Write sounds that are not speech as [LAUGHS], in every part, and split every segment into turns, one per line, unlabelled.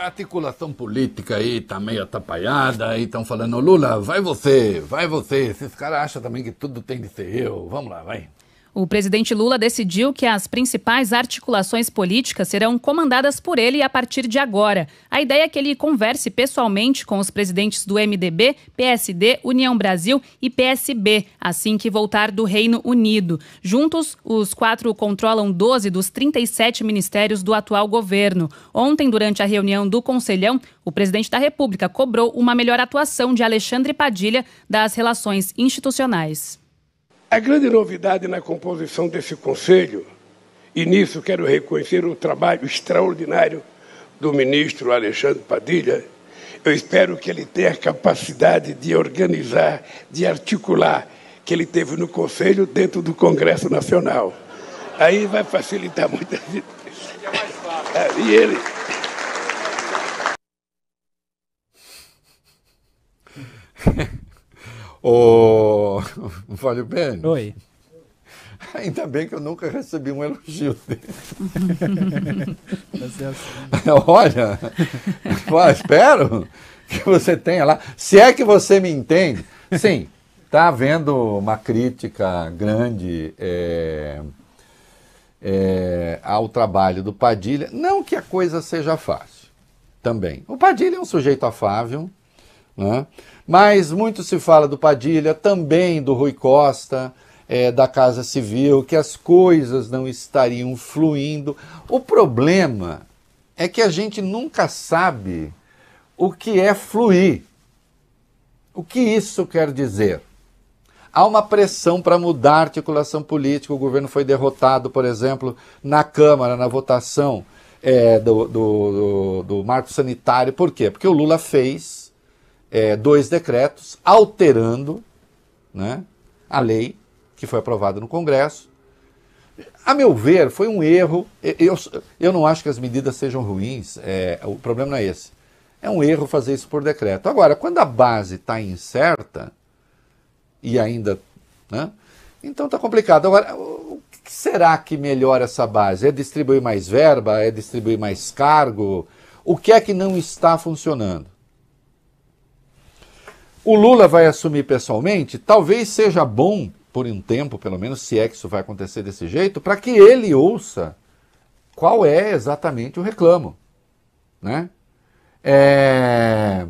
a articulação política aí tá meio atrapalhada, aí estão falando, Lula, vai você, vai você. Esses caras acham também que tudo tem de ser eu. Vamos lá, vai.
O presidente Lula decidiu que as principais articulações políticas serão comandadas por ele a partir de agora. A ideia é que ele converse pessoalmente com os presidentes do MDB, PSD, União Brasil e PSB, assim que voltar do Reino Unido. Juntos, os quatro controlam 12 dos 37 ministérios do atual governo. Ontem, durante a reunião do Conselhão, o presidente da República cobrou uma melhor atuação de Alexandre Padilha das relações institucionais.
A grande novidade na composição desse conselho, e nisso quero reconhecer o trabalho extraordinário do ministro Alexandre Padilha, eu espero que ele tenha a capacidade de organizar, de articular, que ele teve no Conselho dentro do Congresso Nacional. Aí vai facilitar muita vida. E ele.
[LAUGHS] Ô, oh, Fábio Pérez. Oi. [LAUGHS] Ainda bem que eu nunca recebi um elogio dele. Assim. [LAUGHS] Olha, [LAUGHS] espero que você tenha lá. Se é que você me entende, sim, está havendo uma crítica grande é, é, ao trabalho do Padilha. Não que a coisa seja fácil também. O Padilha é um sujeito afável, né? Mas muito se fala do Padilha, também do Rui Costa, é, da Casa Civil, que as coisas não estariam fluindo. O problema é que a gente nunca sabe o que é fluir. O que isso quer dizer? Há uma pressão para mudar a articulação política. O governo foi derrotado, por exemplo, na Câmara, na votação é, do, do, do, do marco sanitário. Por quê? Porque o Lula fez é, dois decretos alterando né, a lei que foi aprovada no Congresso. A meu ver, foi um erro. Eu, eu não acho que as medidas sejam ruins, é, o problema não é esse. É um erro fazer isso por decreto. Agora, quando a base está incerta e ainda. Né, então está complicado. Agora, o que será que melhora essa base? É distribuir mais verba? É distribuir mais cargo? O que é que não está funcionando? O Lula vai assumir pessoalmente? Talvez seja bom, por um tempo pelo menos, se é que isso vai acontecer desse jeito, para que ele ouça qual é exatamente o reclamo. Né? É...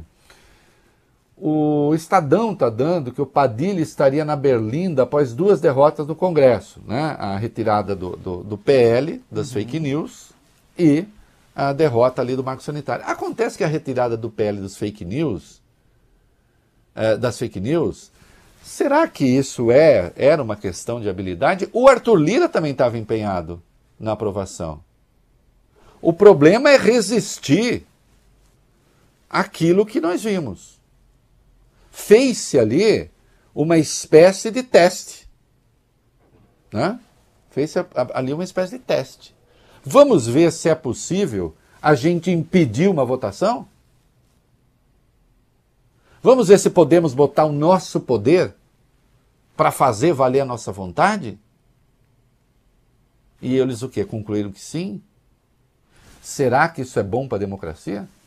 O Estadão está dando que o Padilha estaria na Berlinda após duas derrotas no Congresso, né? a retirada do, do, do PL, das uhum. fake news, e a derrota ali do marco sanitário. Acontece que a retirada do PL dos fake news eh, das fake news, será que isso é era uma questão de habilidade? O Arthur Lira também estava empenhado na aprovação. O problema é resistir àquilo que nós vimos. Fez-se ali uma espécie de teste. Né? Fez-se ali uma espécie de teste. Vamos ver se é possível a gente impedir uma votação? Vamos ver se podemos botar o nosso poder para fazer valer a nossa vontade? E eles o quê? Concluíram que sim? Será que isso é bom para a democracia?